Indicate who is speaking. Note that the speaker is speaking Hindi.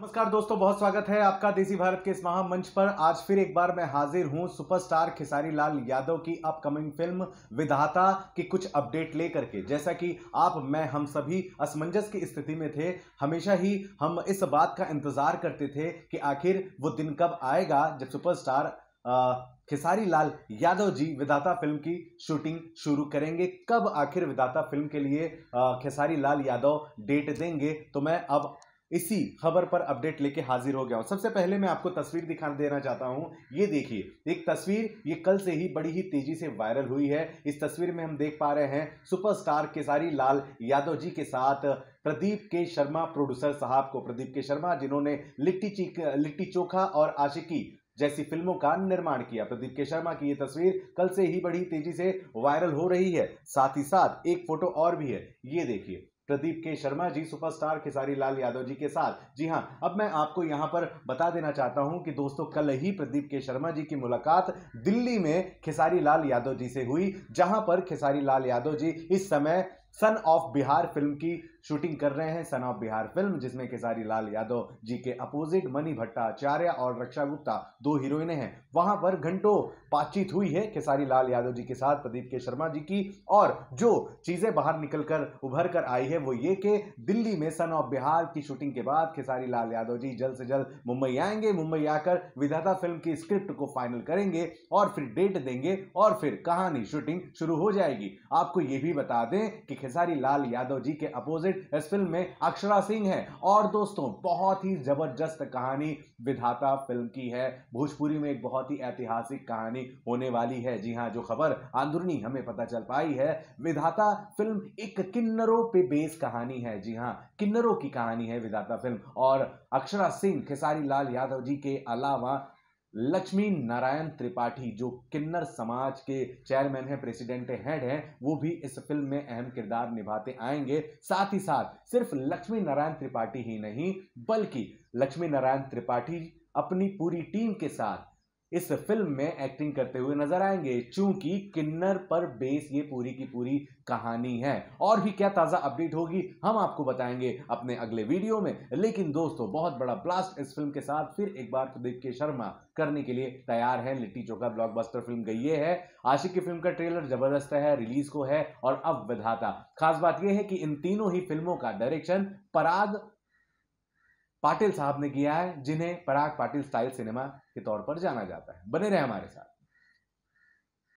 Speaker 1: नमस्कार दोस्तों बहुत स्वागत है आपका देसी भारत के इस महामंच पर आज फिर एक बार मैं हाजिर हूं सुपरस्टार खिसारी लाल यादव की अपकमिंग फिल्म विधाता की कुछ अपडेट लेकर के जैसा कि आप मैं हम सभी असमंजस की स्थिति में थे हमेशा ही हम इस बात का इंतजार करते थे कि आखिर वो दिन कब आएगा जब सुपरस्टार खेसारी लाल यादव जी विधाता फिल्म की शूटिंग शुरू करेंगे कब आखिर विधाता फिल्म के लिए खेसारी लाल यादव डेट देंगे तो मैं अब इसी खबर पर अपडेट लेके हाजिर हो गया हूँ सबसे पहले मैं आपको तस्वीर दिखा देना चाहता हूँ ये देखिए एक तस्वीर ये कल से ही बड़ी ही तेजी से वायरल हुई है इस तस्वीर में हम देख पा रहे हैं सुपरस्टार केसारी लाल यादव जी के साथ प्रदीप के शर्मा प्रोड्यूसर साहब को प्रदीप के शर्मा जिन्होंने लिट्टी लिट्टी चोखा और आशिकी जैसी फिल्मों का निर्माण किया प्रदीप के शर्मा की ये तस्वीर कल से ही बड़ी तेजी से वायरल हो रही है साथ ही साथ एक फोटो और भी है ये देखिए प्रदीप के शर्मा जी सुपरस्टार खेसारी लाल यादव जी के साथ जी हाँ अब मैं आपको यहाँ पर बता देना चाहता हूँ कि दोस्तों कल ही प्रदीप के शर्मा जी की मुलाकात दिल्ली में खेसारी लाल यादव जी से हुई जहाँ पर खेसारी लाल यादव जी इस समय सन ऑफ बिहार फिल्म की शूटिंग कर रहे हैं सन ऑफ बिहार फिल्म जिसमें खेसारी लाल यादव जी के अपोजिट मनी भट्टाचार्य और रक्षा गुप्ता दो हीरोइने हैं वहां पर घंटों बातचीत हुई है खेसारी लाल यादव जी के साथ प्रदीप के शर्मा जी की और जो चीजें बाहर निकल कर उभर कर आई है वो ये कि दिल्ली में सन ऑफ बिहार की शूटिंग के बाद खेसारी लाल यादव जी जल्द से जल्द मुंबई आएंगे मुंबई आकर विधाता फिल्म की स्क्रिप्ट को फाइनल करेंगे और फिर डेट देंगे और फिर कहानी शूटिंग शुरू हो जाएगी आपको ये भी बता दें कि खेसारी लाल यादव जी के अपोजिट इस फिल्म में अक्षरा सिंह है और दोस्तों बहुत ही जबरदस्त कहानी विधाता फिल्म की है भोजपुरी में एक बहुत ही ऐतिहासिक कहानी होने वाली है जी हाँ जो खबर अंदरूनी हमें पता चल पाई है विधाता फिल्म एक किन्नरों पे बेस कहानी है जी हाँ किन्नरों की कहानी है विधाता फिल्म और अक्षरा सिंह खेसारी लाल यादव जी के अलावा लक्ष्मी नारायण त्रिपाठी जो किन्नर समाज के चेयरमैन हैं प्रेसिडेंट हेड हैं वो भी इस फिल्म में अहम किरदार निभाते आएंगे साथ ही साथ सिर्फ लक्ष्मी नारायण त्रिपाठी ही नहीं बल्कि लक्ष्मी नारायण त्रिपाठी अपनी पूरी टीम के साथ इस फिल्म में एक्टिंग करते हुए नजर आएंगे चूंकि किन्नर पर बेस ये पूरी की पूरी कहानी है और भी क्या ताज़ा अपडेट होगी हम आपको बताएंगे अपने अगले वीडियो में लेकिन दोस्तों बहुत बड़ा ब्लास्ट इस फिल्म के साथ फिर एक बार प्रदीप तो के शर्मा करने के लिए तैयार है लिट्टी चोखा ब्लॉकबस्टर फिल्म गई ये है आशिक की फिल्म का ट्रेलर जबरदस्त है रिलीज को है और अब विधाता खास बात यह है कि इन तीनों ही फिल्मों का डायरेक्शन पराग पाटिल साहब ने किया है जिन्हें पराग पाटिल स्टाइल सिनेमा के तौर पर जाना जाता है बने रहे हमारे साथ